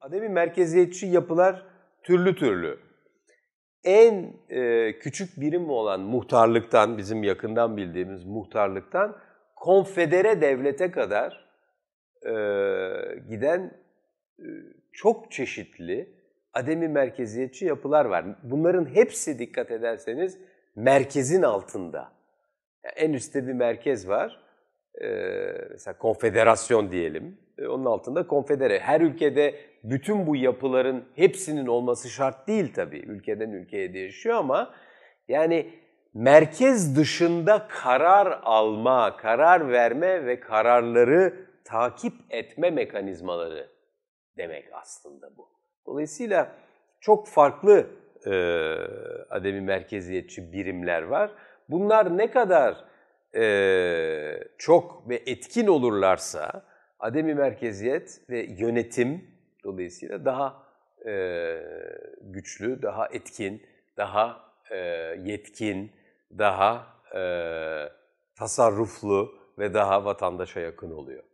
Ademi merkeziyetçi yapılar türlü türlü. En e, küçük birim olan muhtarlıktan, bizim yakından bildiğimiz muhtarlıktan konfedere devlete kadar e, giden e, çok çeşitli ademi merkeziyetçi yapılar var. Bunların hepsi dikkat ederseniz merkezin altında. Yani en üstte bir merkez var. E, mesela konfederasyon diyelim. E, onun altında konfedere. Her ülkede bütün bu yapıların hepsinin olması şart değil tabii. Ülkeden ülkeye değişiyor ama yani merkez dışında karar alma, karar verme ve kararları takip etme mekanizmaları demek aslında bu. Dolayısıyla çok farklı e, ademi merkeziyetçi birimler var. Bunlar ne kadar e, çok ve etkin olurlarsa ademi merkeziyet ve yönetim dolayısıyla daha e, güçlü, daha etkin, daha e, yetkin, daha e, tasarruflu ve daha vatandaşa yakın oluyor.